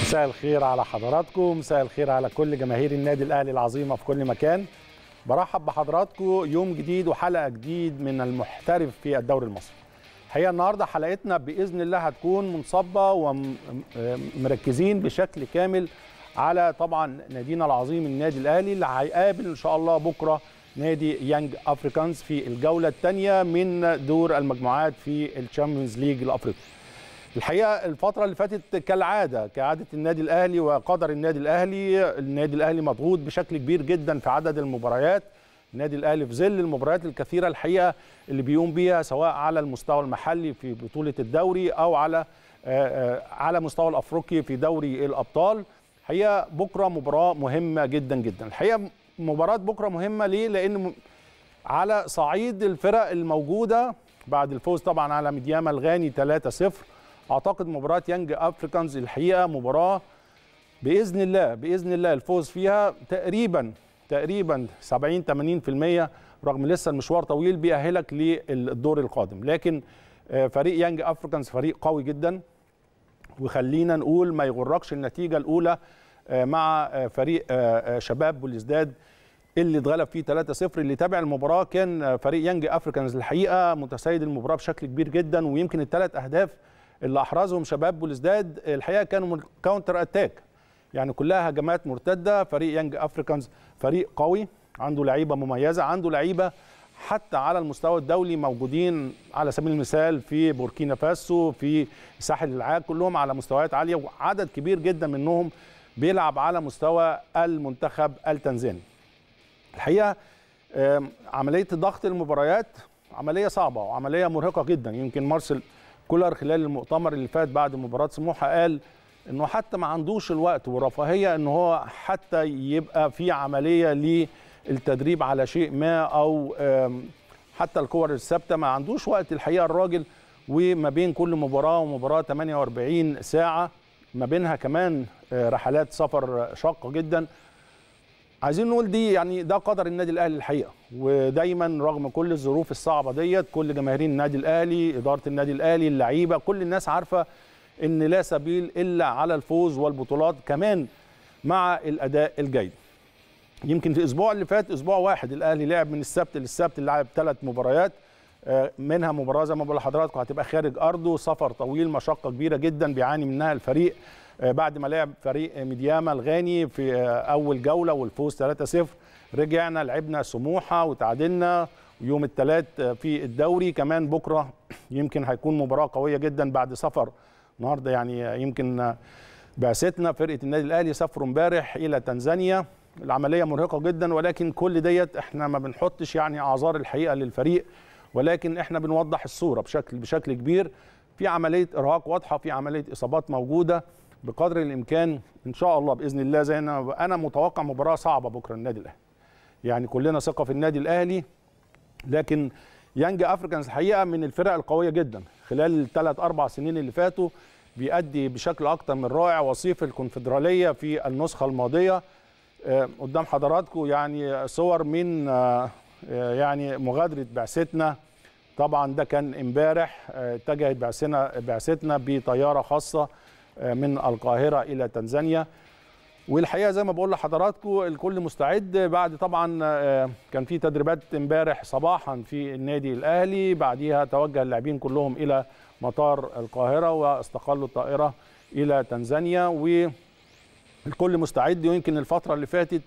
مساء الخير على حضراتكم مساء الخير على كل جماهير النادي الاهلي العظيمه في كل مكان برحب بحضراتكم يوم جديد وحلقه جديد من المحترف في الدوري المصري هي النهارده حلقتنا باذن الله هتكون منصبه ومركزين بشكل كامل على طبعا نادينا العظيم النادي الاهلي اللي هيقابل ان شاء الله بكره نادي يانج افريكانز في الجوله الثانيه من دور المجموعات في الشامبيونز ليج الافريقي الحقيقه الفتره اللي فاتت كالعاده كعاده النادي الاهلي وقدر النادي الاهلي النادي الاهلي مضغوط بشكل كبير جدا في عدد المباريات النادي الاهلي في ظل المباريات الكثيره الحقيقه اللي بيقوم بيها سواء على المستوى المحلي في بطوله الدوري او على آه، آه، على مستوى الافريقي في دوري الابطال الحقيقه بكره مباراه مهمه جدا جدا الحقيقه مباراه بكره مهمه ليه لان على صعيد الفرق الموجوده بعد الفوز طبعا على مدياما الغاني 3-0 اعتقد مباراه يانج افريكانز الحقيقه مباراه باذن الله باذن الله الفوز فيها تقريبا تقريبا 70 80% رغم لسه المشوار طويل بيأهلك للدور القادم لكن آه، فريق يانج افريكانز فريق قوي جدا وخلينا نقول ما يغركش النتيجه الاولى آه، مع آه، فريق شباب بوليزداد اللي اتغلب فيه 3-0 اللي تابع المباراه كان فريق يانج افريكانز الحقيقه متسيد المباراه بشكل كبير جدا ويمكن الثلاث اهداف اللي احرزهم شباب بولزداد الحقيقه كانوا من كاونتر اتاك يعني كلها هجمات مرتده فريق يانج افريكانز فريق قوي عنده لعيبه مميزه عنده لعيبه حتى على المستوى الدولي موجودين على سبيل المثال في بوركينا فاسو في ساحل العاج كلهم على مستويات عاليه وعدد كبير جدا منهم بيلعب على مستوى المنتخب التنزاني الحقيقه عمليه ضغط المباريات عمليه صعبه وعمليه مرهقه جدا يمكن مارسل كولر خلال المؤتمر اللي فات بعد مباراه سموحه قال انه حتى ما عندوش الوقت والرفاهيه ان هو حتى يبقى في عمليه للتدريب على شيء ما او حتى الكور الثابته ما عندوش وقت الحقيقه الراجل وما بين كل مباراه ومباراه 48 ساعه ما بينها كمان آه، رحلات سفر شاقه جدا عايزين نقول دي يعني ده قدر النادي الاهلي الحقيقه ودايما رغم كل الظروف الصعبه ديت كل جماهيرين النادي الاهلي اداره النادي الاهلي اللعيبه كل الناس عارفه ان لا سبيل الا على الفوز والبطولات كمان مع الاداء الجيد يمكن في الاسبوع اللي فات اسبوع واحد الاهلي لعب من السبت للسبت لعب ثلاث مباريات آه، منها مباراه زي ما بقول لحضراتكم هتبقى خارج ارضه سفر طويل مشقه كبيره جدا بيعاني منها الفريق آه، بعد ما لعب فريق ميدياما الغاني في آه، اول جوله والفوز 3-0 رجعنا لعبنا سموحه وتعادلنا يوم الثلاث آه، في الدوري كمان بكره يمكن هيكون مباراه قويه جدا بعد سفر النهارده يعني يمكن بعثتنا فرقه النادي الاهلي سافروا امبارح الى تنزانيا العمليه مرهقه جدا ولكن كل ديت احنا ما بنحطش يعني اعذار الحقيقه للفريق ولكن احنا بنوضح الصوره بشكل بشكل كبير في عمليه ارهاق واضحه في عمليه اصابات موجوده بقدر الامكان ان شاء الله باذن الله زي انا انا متوقع مباراه صعبه بكره النادي الاهلي يعني كلنا ثقه في النادي الاهلي لكن يانج افريكانز الحقيقه من الفرق القويه جدا خلال الثلاث اربع سنين اللي فاتوا بيأدي بشكل اكتر من رائع وصيف الكونفدراليه في النسخه الماضيه آه، قدام حضراتكم يعني صور من آه، آه، يعني مغادره بعثتنا طبعا ده كان امبارح اتجهت بعثنا بعثتنا بطياره خاصه من القاهره الى تنزانيا والحقيقه زي ما بقول لحضراتكم الكل مستعد بعد طبعا آه، كان في تدريبات امبارح صباحا في النادي الاهلي بعديها توجه اللاعبين كلهم الى مطار القاهره واستقلوا الطائره الى تنزانيا والكل مستعد ويمكن الفتره اللي فاتت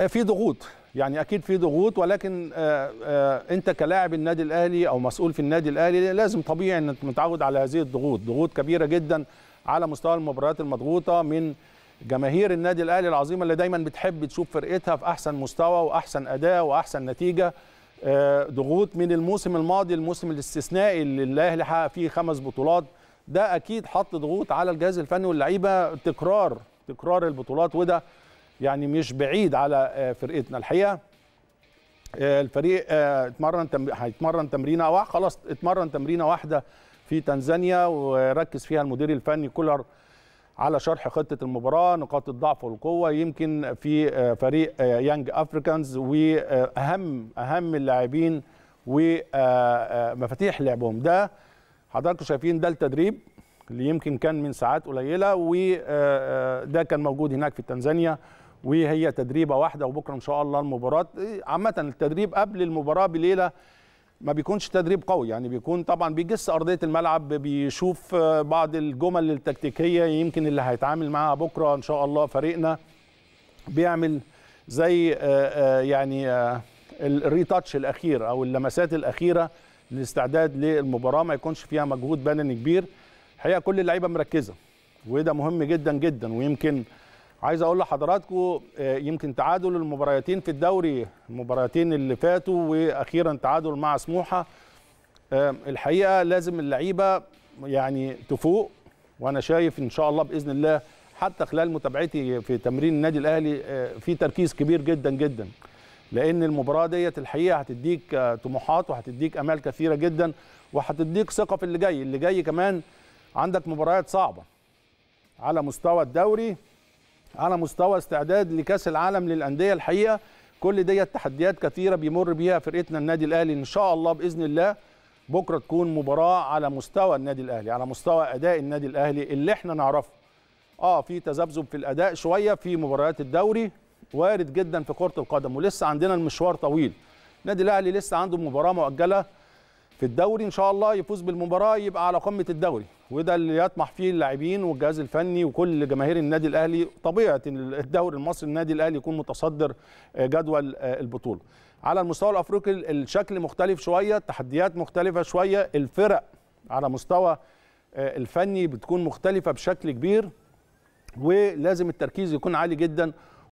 آه، في ضغوط يعني اكيد في ضغوط ولكن آه، آه، انت كلاعب النادي الاهلي او مسؤول في النادي الاهلي لازم طبيعي انك متعود على هذه الضغوط ضغوط كبيره جدا على مستوى المباريات المضغوطه من جماهير النادي الاهلي العظيمه اللي دايما بتحب تشوف فرقتها في احسن مستوى واحسن اداء واحسن نتيجه آه، ضغوط من الموسم الماضي الموسم الاستثنائي اللي الاهلي حقق فيه خمس بطولات ده اكيد حط ضغوط على الجهاز الفني واللعيبه تكرار تكرار البطولات وده يعني مش بعيد على آه، فرقتنا الحقيقه آه، الفريق آه، اتمرن هيتمرن تمرينه واحد خلاص اتمرن تمرينه واحده في تنزانيا وركز فيها المدير الفني كولر على شرح خطه المباراه نقاط الضعف والقوه يمكن في فريق يانج افريكانز واهم اهم اللاعبين ومفاتيح لعبهم ده حضراتكم شايفين ده التدريب اللي يمكن كان من ساعات قليله وده كان موجود هناك في تنزانيا وهي تدريبه واحده وبكره ان شاء الله المباراه عامه التدريب قبل المباراه بليله ما بيكونش تدريب قوي يعني بيكون طبعا بيجس ارضيه الملعب بيشوف بعض الجمل التكتيكيه يمكن اللي هيتعامل معاها بكره ان شاء الله فريقنا بيعمل زي آه، آه، يعني آه، الريتاتش الاخير او اللمسات الاخيره للاستعداد للمباراه ما يكونش فيها مجهود بدني كبير الحقيقه كل اللعيبه مركزه وده مهم جدا جدا ويمكن عايز اقول لحضراتكم آه، يمكن تعادل المباراتين في الدوري المباراتين اللي فاتوا واخيرا تعادل مع سموحه آه، الحقيقه لازم اللعيبه يعني تفوق وانا شايف ان شاء الله باذن الله حتى خلال متابعتي في تمرين النادي الاهلي آه، في تركيز كبير جدا جدا لان المباراه ديت الحقيقه هتديك طموحات وهتديك امال كثيره جدا وهتديك ثقه في اللي جاي اللي جاي كمان عندك مباريات صعبه على مستوى الدوري على مستوى استعداد لكاس العالم للانديه الحقيقه كل دي تحديات كثيره بيمر بيها فرقتنا النادي الاهلي ان شاء الله باذن الله بكره تكون مباراه على مستوى النادي الاهلي على مستوى اداء النادي الاهلي اللي احنا نعرفه اه في تذبذب في الاداء شويه في مباريات الدوري وارد جدا في كره القدم ولسه عندنا المشوار طويل النادي الاهلي لسه عنده مباراه مؤجله في الدوري ان شاء الله يفوز بالمباراه يبقى على قمه الدوري وده اللي يطمح فيه اللاعبين والجهاز الفني وكل جماهير النادي الاهلي طبيعه الدوري المصري النادي الاهلي يكون متصدر آه، جدول آه، البطوله على المستوى الافريقي الشكل مختلف شويه التحديات مختلفه شويه الفرق على مستوى آه، الفني بتكون مختلفه بشكل كبير ولازم التركيز يكون عالي جدا